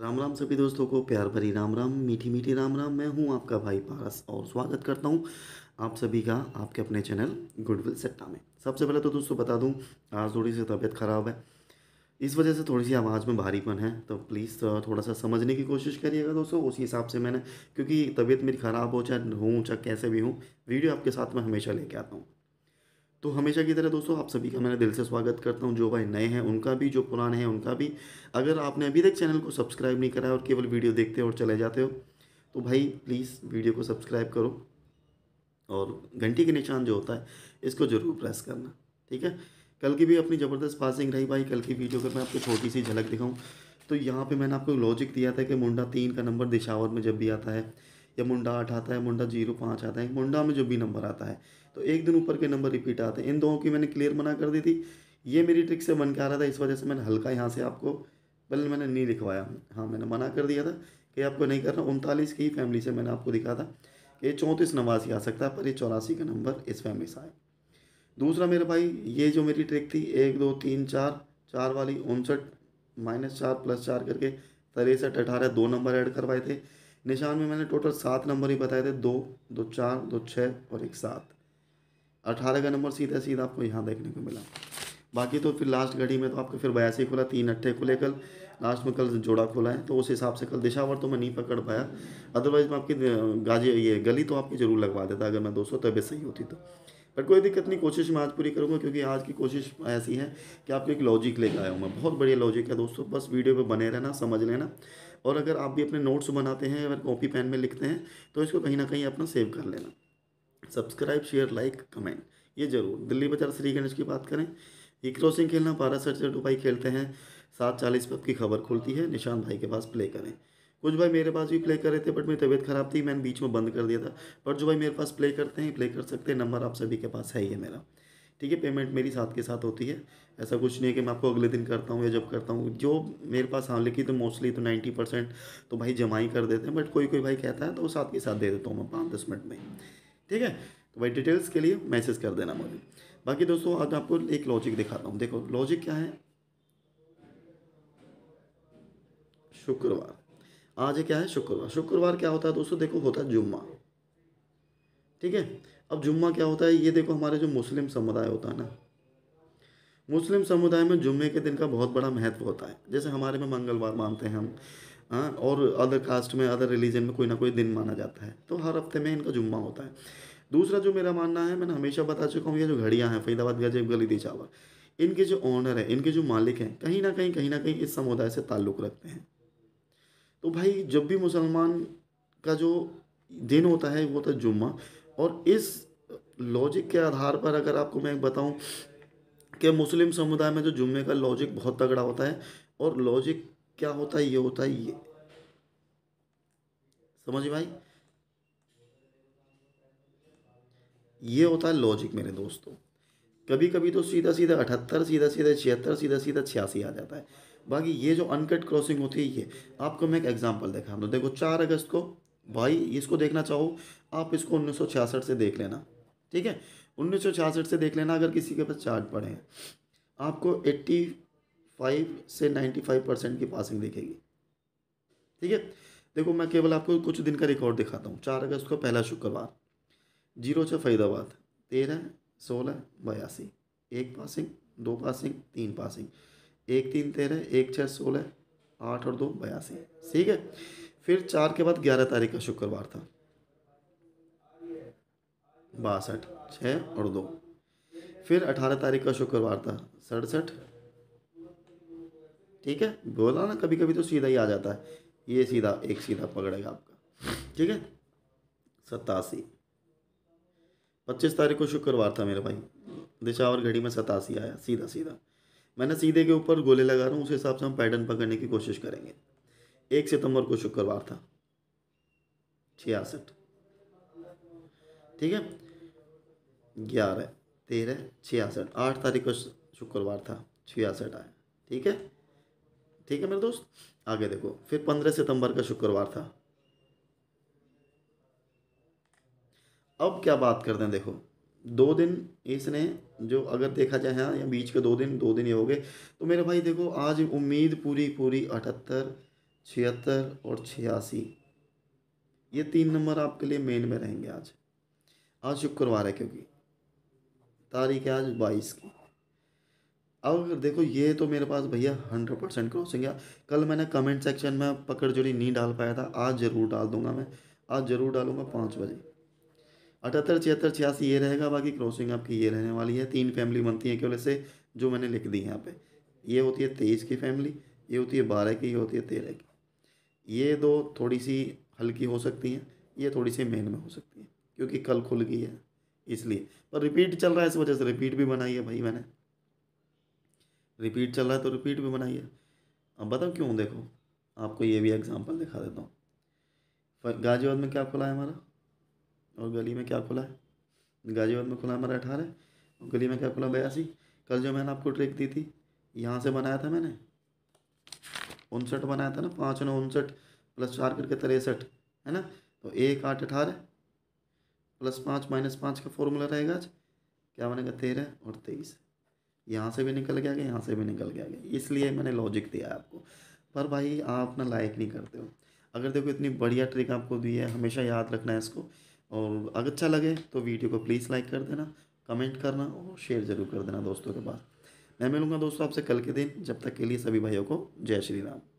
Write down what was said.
राम राम सभी दोस्तों को प्यार भरी राम राम मीठी मीठी राम राम मैं हूं आपका भाई पारस और स्वागत करता हूं आप सभी का आपके अपने चैनल गुडविल सट्टा में सबसे पहले तो दोस्तों बता दूं आज थोड़ी सी तबीयत ख़राब है इस वजह से थोड़ी सी आवाज़ में भारीपन है तो प्लीज़ थोड़ा सा समझने की कोशिश करिएगा दोस्तों उसी हिसाब से मैंने क्योंकि तबीयत मेरी ख़राब हो चाहे हूँ चाहे कैसे भी हूँ वीडियो आपके साथ में हमेशा लेके आता हूँ तो हमेशा की तरह दोस्तों आप सभी का मैं दिल से स्वागत करता हूँ जो भाई नए हैं उनका भी जो पुराने हैं उनका भी अगर आपने अभी तक चैनल को सब्सक्राइब नहीं करा है और केवल वीडियो देखते हो और चले जाते हो तो भाई प्लीज़ वीडियो को सब्सक्राइब करो और घंटी के निशान जो होता है इसको ज़रूर प्रेस करना ठीक है कल की भी अपनी ज़बरदस्त पासिंग रही भाई कल की वीडियो अगर मैं आपको छोटी सी झलक दिखाऊँ तो यहाँ पर मैंने आपको लॉजिक दिया था कि मुंडा तीन का नंबर दिशावर में जब भी आता है या मुंडा आठ आता है मुंडा जीरो पाँच आता है मुंडा में जो भी नंबर आता है तो एक दिन ऊपर के नंबर रिपीट आते हैं इन दोनों की मैंने क्लियर मना कर दी थी ये मेरी ट्रिक से बन के आ रहा था इस वजह से मैंने हल्का यहाँ से आपको पहले मैंने नहीं लिखवाया हाँ मैंने मना कर दिया था कि आपको नहीं करना उनतालीस की फैमिली से मैंने आपको दिखा था कि ये चौंतीस नवासी आ सकता है पर ये चौरासी का नंबर इस फैमिली से आए दूसरा मेरे भाई ये जो मेरी ट्रिक थी एक दो तीन चार चार वाली उनसठ माइनस चार प्लस चार करके तिरसठ अठारह दो नंबर ऐड करवाए थे निशान में मैंने टोटल सात नंबर ही बताए थे दो दो चार दो छः और एक सात अठारह का नंबर सीधा सीधा आपको यहाँ देखने को मिला बाकी तो फिर लास्ट घड़ी में तो आपको फिर बयासी खुला तीन अट्ठे खुले कल लास्ट में कल जोड़ा खुला है तो उस हिसाब से कल दिशावर तो मैं नहीं पकड़ पाया अदरवाइज़ मैं आपकी गाजी ये गली तो आपकी ज़रूर लगवा देता अगर मैं दो सौ तबियत तो सही होती तो पर कोई दिक्कत नहीं कोशिश मैं आज पूरी करूँगा क्योंकि आज की कोशिश ऐसी है कि आपको एक लॉजिक लेकर आया हूँ मैं बहुत बढ़िया लॉजिक है दोस्तों बस वीडियो पर बने रहना समझ लेना और अगर आप भी अपने नोट्स बनाते हैं अगर कॉपी पेन में लिखते हैं तो इसको कहीं ना कहीं अपना सेव कर लेना सब्सक्राइब शेयर लाइक कमेंट ये जरूर दिल्ली बाजार श्री गणेश की बात करें ही क्रॉसिंग खेलना बारह सठ से भाई खेलते हैं सात चालीस पर आपकी खबर खुलती है निशान भाई के पास प्ले करें कुछ भाई मेरे पास भी प्ले कर रहे थे बट मेरी तबीयत ख़राब थी मैंने बीच में बंद कर दिया था बट जो भाई मेरे पास प्ले करते हैं प्ले कर सकते हैं नंबर आप सभी के पास है ही है मेरा ठीक है पेमेंट मेरी साथ के साथ होती है ऐसा कुछ नहीं है कि मैं आपको अगले दिन करता हूँ या जब करता हूँ जो मेरे पास हाँ लिखी तो मोस्टली तो नाइन्टी परसेंट तो भाई जमा ही कर देते हैं बट कोई कोई भाई कहता है तो वो साथ के साथ दे देता हूँ मैं पाँच दस मिनट में ठीक है तो भाई डिटेल्स के लिए मैसेज कर देना मुझे बाकी दोस्तों आज आपको एक लॉजिक दिखाता हूँ देखो लॉजिक क्या है शुक्रवार आज क्या है शुक्रवार शुक्रवार क्या होता है दोस्तों देखो होता है जुम्मा ठीक है अब जुम्मा क्या होता है ये देखो हमारे जो मुस्लिम समुदाय होता है ना मुस्लिम समुदाय में जुम्मे के दिन का बहुत बड़ा महत्व होता है जैसे हमारे में मंगलवार मानते हैं हम हाँ और अदर कास्ट में अदर रिलीजन में कोई ना कोई दिन माना जाता है तो हर हफ्ते में इनका जुम्मा होता है दूसरा जो मेरा मानना है मैंने हमेशा बता चुका हूँ ये जो घड़ियाँ हैं फरीदाबाद गजब गली चावल इनके जो ऑनर है इनके जो मालिक हैं कहीं ना कहीं कहीं ना कहीं इस समुदाय से ताल्लुक़ रखते हैं तो भाई जब भी मुसलमान का जो दिन होता है वो होता है जुम्मा और इस लॉजिक के आधार पर अगर आपको मैं बताऊं कि मुस्लिम समुदाय में जो जुम्मे का लॉजिक बहुत तगड़ा होता है और लॉजिक क्या होता है ये होता है ये समझ भाई ये होता है लॉजिक मेरे दोस्तों कभी कभी तो सीधा सीधा अठहत्तर सीधा सीधा छिहत्तर सीधा सीधा छियासी आ जाता है बाकी ये जो अनकट क्रॉसिंग होती है ये आपको मैं एक एग्जाम्पल देखा हमने देखो चार अगस्त को भाई इसको देखना चाहो आप इसको उन्नीस से देख लेना ठीक है उन्नीस से देख लेना अगर किसी के पास चार्ट पड़े हैं आपको फाइव से फाइव परसेंट की पासिंग दिखेगी ठीक है देखो मैं केवल आपको कुछ दिन का रिकॉर्ड दिखाता हूँ चार अगस्त को पहला शुक्रवार जीरो छः फरीदाबाद तेरह सोलह बयासी एक पासिंग दो पासिंग तीन पासिंग एक तीन तेरह एक छः सोलह आठ और दो बयासी ठीक है फिर चार के बाद ग्यारह तारीख का शुक्रवार था बासठ छः और दो फिर अठारह तारीख का शुक्रवार था सड़सठ ठीक है बोला ना कभी कभी तो सीधा ही आ जाता है ये सीधा एक सीधा पकड़ेगा आपका ठीक है सतासी पच्चीस तारीख को शुक्रवार था मेरे भाई दिशा और घड़ी में सतासी आया सीधा सीधा मैंने सीधे के ऊपर गोले लगा रहा हूँ उस हिसाब से हम पैटर्न पकड़ने की कोशिश करेंगे एक सितंबर को शुक्रवार था छियासठ ठीक है ग्यारह तेरह छियासठ आठ तारीख को शुक्रवार था छियासठ आया ठीक है ठीक है मेरे दोस्त आगे देखो फिर पंद्रह सितंबर का शुक्रवार था अब क्या बात करते हैं देखो दो दिन इसने जो अगर देखा जाए हाँ या बीच के दो दिन दो दिन ये हो गए तो मेरे भाई देखो आज उम्मीद पूरी पूरी अठहत्तर छिहत्तर और छियासी ये तीन नंबर आपके लिए मेन में रहेंगे आज आज शुक्रवार है क्योंकि तारीख है आज बाईस की अब अगर देखो ये तो मेरे पास भैया हंड्रेड परसेंट क्रॉसिंग है कल मैंने कमेंट सेक्शन में पकड़ जोड़ी नहीं डाल पाया था आज ज़रूर डाल दूंगा मैं आज ज़रूर डालूंगा पाँच बजे अठहत्तर छिहत्तर छियासी ये रहेगा बाकी क्रॉसिंग आपकी ये रहने वाली है तीन फैमिली बनती है केवल से जो मैंने लिख दी है यहाँ पे ये होती है तेईस की फैमिली ये होती है बारह की ये होती है तेरह की ये दो थोड़ी सी हल्की हो सकती हैं ये थोड़ी सी मेन में हो सकती है क्योंकि कल खुल गई है इसलिए पर रिपीट चल रहा है इस वजह से रिपीट भी बनाई है भाई मैंने रिपीट चल रहा है तो रिपीट भी बनाई है अब बताओ क्यों देखो आपको ये भी एग्जाम्पल दिखा देता हूँ गाजियाबाद में क्या खुला है हमारा और गली में क्या खुला है गाजीबाद में खुला हमारा अठारह और गली में क्या खुला बयासी कल जो मैंने आपको ट्रिक दी थी यहाँ से बनाया था मैंने उनसठ बनाया था ना पाँच नौ उनसठ प्लस चार करके तिरसठ है ना तो एक आठ अठारह प्लस पाँच माइनस पाँच का फॉर्मूला रहेगा आज क्या बनेगा तेरह और तेईस यहाँ से भी निकल गया गया यहाँ से भी निकल गया गया इसलिए मैंने लॉजिक दिया है आपको पर भाई आप ना लाइक नहीं करते हो अगर देखो इतनी बढ़िया ट्रिक आपको दी है हमेशा याद रखना है इसको और अगर अच्छा लगे तो वीडियो को प्लीज़ लाइक कर देना कमेंट करना और शेयर ज़रूर कर देना दोस्तों के पास मैं मिलूँगा दोस्तों आपसे कल के दिन जब तक के लिए सभी भाइयों को जय श्री राम